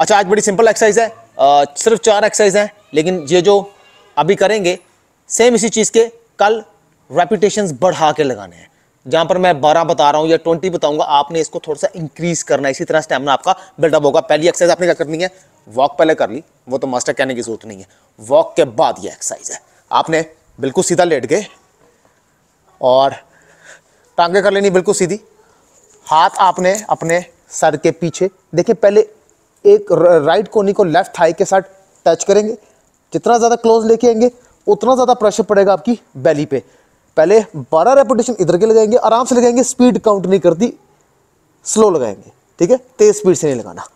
अच्छा आज बड़ी सिंपल एक्सरसाइज है आ, सिर्फ चार एक्सरसाइज हैं लेकिन ये जो अभी करेंगे सेम इसी चीज़ के कल रेपिटेशन बढ़ा के लगाने हैं जहाँ पर मैं बारह बता रहा हूँ या ट्वेंटी बताऊँगा आपने इसको थोड़ा सा इंक्रीज करना है इसी तरह स्टेमिना आपका बिल्डअप होगा पहली एक्सरसाइज आपने क्या करनी है वॉक पहले कर ली वो तो मास्टर कहने की जरूरत नहीं है वॉक के बाद ये एक्सरसाइज है आपने बिल्कुल सीधा लेट गए और टांगे कर लेनी बिल्कुल सीधी हाथ आपने अपने सर के पीछे देखिए पहले एक राइट कोनी को लेफ्ट थाई के साथ टच करेंगे जितना ज़्यादा क्लोज लेके आएंगे उतना ज़्यादा प्रेशर पड़ेगा आपकी बैली पे पहले 12 रेपुटेशन इधर के लगाएंगे आराम से लगाएंगे स्पीड काउंट नहीं करती स्लो लगाएंगे ठीक है तेज़ स्पीड से नहीं लगाना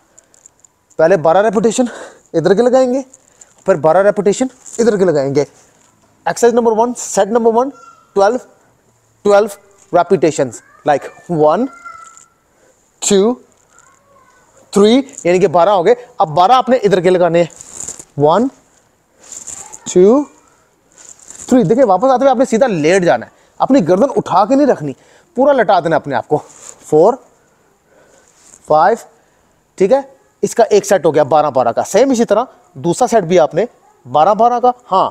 पहले 12 रेपुटेशन इधर के लगाएंगे फिर 12 रेपिटेशन इधर के लगाएंगे exercise number one set number one twelve twelve repetition like one two three यानी कि बारह हो गए अब बारह आपने इधर के लगाने वन टू थ्री देखिए वापस आते हुए आपने सीधा लेट जाना है अपनी गर्दन उठा के नहीं रखनी पूरा लटा देना अपने आप को फोर फाइव ठीक है इसका एक सेट हो गया बारह बारह का सेम इसी तरह दूसरा सेट भी आपने बारह बारह का हाँ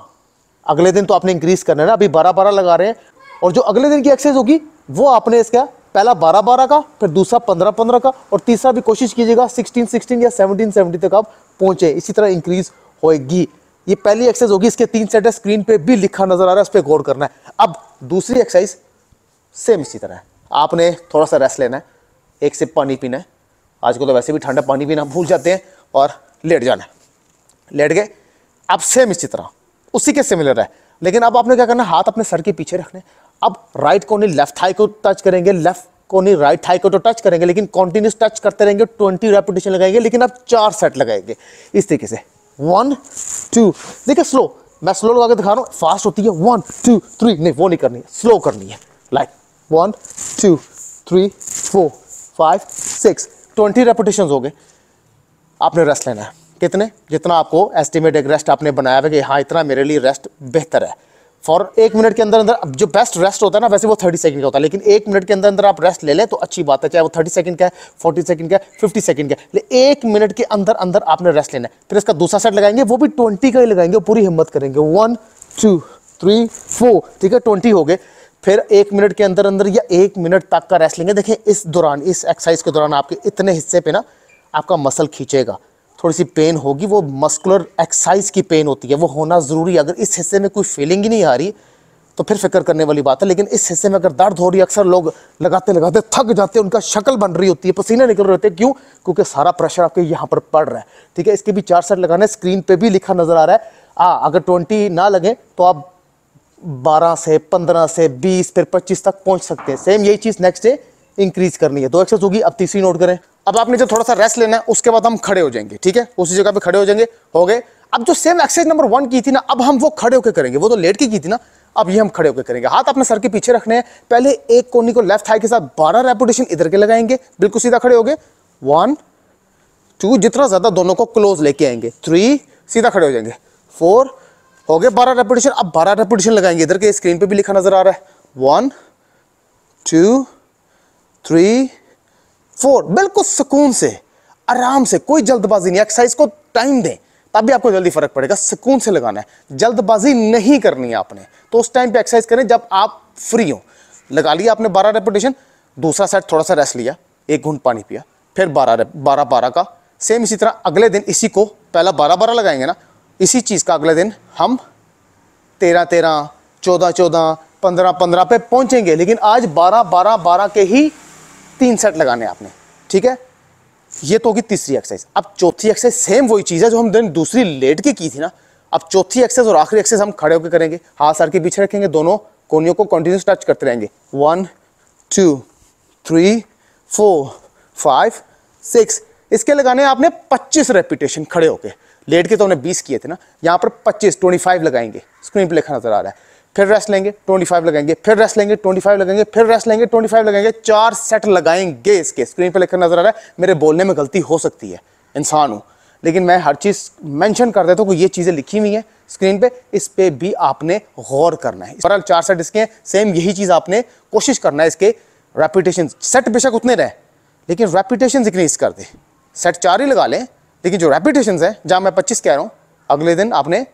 अगले दिन तो आपने इंक्रीज करना है ना अभी बारह बारह लगा रहे हैं और जो अगले दिन की एक्सरसाइज होगी वो आपने इसका पहला बारह बारह का फिर दूसरा पंद्रह पंद्रह का और तीसरा भी कोशिश कीजिएगा सिक्सटीन सिक्सटीन या सेवनटीन सेवनटी तक आप पहुंचे इसी तरह इंक्रीज होएगी ये पहली एक्सरसाइज होगी इसके तीन सेट है स्क्रीन पे भी लिखा नजर आ रहा है उस पर गौर करना है अब दूसरी एक्सरसाइज सेम इसी तरह है आपने थोड़ा सा रेस्ट लेना है एक सिप पानी पीना है आजकल तो वैसे भी ठंडा पानी पीना भूल जाते हैं और लेट जाना है लेट गए अब सेम इसी तरह उसी के सिमिलर है लेकिन अब आपने क्या करना हाथ अपने सर के पीछे रखने अब राइट कोनी लेफ्ट हाई को टच करेंगे लेफ्ट कोनी राइट हाई को तो टच करेंगे लेकिन कॉन्टिन्यूस टच करते रहेंगे ट्वेंटी रेपिटेशन लगाएंगे लेकिन आप चार सेट लगाएंगे इस तरीके से वन टू देखिए स्लो मैं स्लो लगा के दिखा रहा हूँ फास्ट होती है वन टू थ्री नहीं वो नहीं करनी है स्लो करनी है like one two three four five six twenty repetition हो गए आपने रेस्ट लेना है कितने जितना आपको एस्टिमेट एक रेस्ट आपने बनाया है कि हाँ इतना मेरे लिए रेस्ट बेहतर है फॉर एक मिनट के अंदर अंदर जो बेस्ट रेस्ट होता है ना वैसे वो थर्टी सेकंड का होता है लेकिन एक मिनट के अंदर अंदर आप रेस्ट ले लें तो अच्छी बात है चाहे वो थर्टी सेकंड का है फोर्टी सेकंड का है फिफ्टी सेकंड का लेकिन एक मिनट के अंदर अंदर आपने रेस्ट लेना है फिर इसका दूसरा सेट लगाएंगे वो भी ट्वेंटी का ही लगाएंगे पूरी हिम्मत करेंगे वन टू थ्री फोर ठीक है ट्वेंटी हो गए फिर एक मिनट के अंदर अंदर या एक मिनट तक का रेस्ट लेंगे देखें इस दौरान इस एक्सरसाइज के दौरान आपके इतने हिस्से पे ना आपका मसल खींचेगा थोड़ी सी पेन होगी वो मस्कुलर एक्सरसाइज की पेन होती है वो होना ज़रूरी है अगर इस हिस्से में कोई फीलिंग ही नहीं आ रही तो फिर फिक्र करने वाली बात है लेकिन इस हिस्से में अगर दर्द हो रही है अक्सर लोग लगाते लगाते थक जाते हैं उनका शक्ल बन रही होती है पसीना निकल रहे होते हैं क्यों क्योंकि सारा प्रेशर आपके यहाँ पर पड़ रहा है ठीक है इसके भी चार सेट लगाना है स्क्रीन पर भी लिखा नज़र आ रहा है आ अगर ट्वेंटी ना लगे तो आप बारह से पंद्रह से बीस फिर पच्चीस तक पहुँच सकते हैं सेम यही चीज़ नेक्स्ट डे इंक्रीज करनी है दो एक्सरसाइज होगी अब तीसरी नोट करें अब आपने जो थोड़ा सा रेस्ट लेना है उसके बाद हम खड़े हो जाएंगे ठीक है उसी जगह पे खड़े हो जाएंगे हो गए अब जो सेम एक्सरसाइज नंबर वन की थी ना अब हम वो खड़े होकर करेंगे वो तो लेट के की थी ना अब ये हम खड़े होकर करेंगे हाथ अपने सर के पीछे रखने हैं पहले एक कोनी को लेफ्ट हाई के साथ बारह रेपुटेशन इधर के लगाएंगे बिल्कुल सीधा खड़े हो गए वन टू जितना ज़्यादा दोनों को क्लोज लेके आएंगे थ्री सीधा खड़े हो जाएंगे फोर हो गए बारह रेपुटेशन अब बारह रेपुटेशन लगाएंगे इधर के स्क्रीन पर भी लिखा नज़र आ रहा है वन टू थ्री फोर बिल्कुल सुकून से आराम से कोई जल्दबाजी नहीं एक्सरसाइज को टाइम दें तभी आपको जल्दी फर्क पड़ेगा सुकून से लगाना है जल्दबाजी नहीं करनी है आपने तो उस टाइम पे एक्सरसाइज करें जब आप फ्री हो लगा लिया आपने बारह रेपिटेशन दूसरा सेट थोड़ा सा रेस्ट लिया एक घूंट पानी पिया फिर बारह बारह बारह का सेम इसी तरह अगले दिन इसी को पहला बारह बारह लगाएंगे ना इसी चीज़ का अगले दिन हम तेरह तेरह चौदह चौदह पंद्रह पंद्रह पे पहुंचेंगे लेकिन आज बारह बारह बारह के ही तीन सेट लगाने आपने ठीक है ये तो होगी तीसरी एक्सरसाइज अब चौथी एक्सरसाइज सेम वही चीज़ है जो हम दिन दूसरी लेट के की थी ना अब चौथी एक्सरसाइज और आखिरी एक्सरसाइज हम खड़े होकर करेंगे हाथ सर के पीछे रखेंगे दोनों कोनियों को कंटिन्यूस टच करते रहेंगे one two three four five six इसके लगाने आपने पच्चीस रेपिटेशन खड़े होके लेट के तो हमने बीस किए थे ना यहाँ पर ट्वेंटी फाइव लगाएंगे स्क्रीन पर लिखा नजर आ रहा है फिर रेस्ट लेंगे 25 लगाएंगे फिर रेस्ट लेंगे 25 लगाएंगे फिर रेस्ट लेंगे 25 लगाएंगे चार सेट लगाएंगे इसके स्क्रीन पर लिखकर नजर आ रहा है मेरे बोलने में गलती हो सकती है इंसान हूँ लेकिन मैं हर चीज़ मेंशन कर देता हूँ ये चीज़ें लिखी हुई हैं स्क्रीन पे इस पे भी आपने गौर करना है बहरहाल चार सेट इसके सेम यही चीज़ आपने कोशिश करना है इसके रेपिटेशन सेट बेशक उतने रहें लेकिन रेपिटेशन इक्रीज कर दे सेट चार ही लगा लें लेकिन जो रेपिटेशन है जहाँ मैं पच्चीस कह रहा हूँ अगले दिन आपने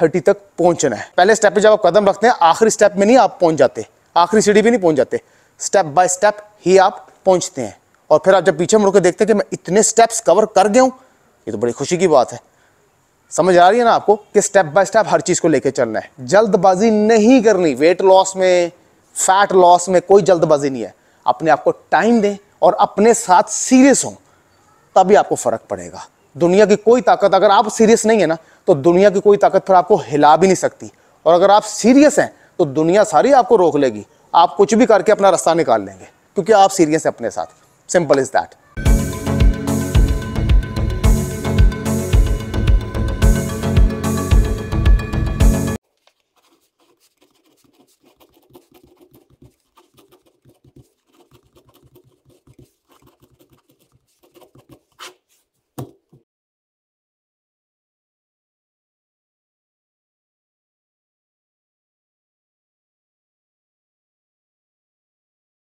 थर्टी तक पहुंचना है पहले स्टेप पे जब आप कदम रखते हैं आखिरी स्टेप में नहीं आप पहुंच जाते आखिरी सीढ़ी भी नहीं पहुंच जाते स्टेप बाय स्टेप ही आप पहुंचते हैं और फिर आप जब पीछे मुड़ के देखते हैं कि मैं इतने स्टेप्स कवर कर गया हूँ ये तो बड़ी खुशी की बात है समझ आ रही है ना आपको कि स्टेप बाय स्टेप हर चीज़ को लेकर चलना है जल्दबाजी नहीं करनी वेट लॉस में फैट लॉस में कोई जल्दबाजी नहीं है अपने आप को टाइम दें और अपने साथ सीरियस हों तभी आपको फ़र्क पड़ेगा दुनिया की कोई ताकत अगर आप सीरियस नहीं है ना तो दुनिया की कोई ताकत फिर आपको हिला भी नहीं सकती और अगर आप सीरियस हैं तो दुनिया सारी आपको रोक लेगी आप कुछ भी करके अपना रास्ता निकाल लेंगे क्योंकि आप सीरियस हैं अपने साथ सिंपल इज दैट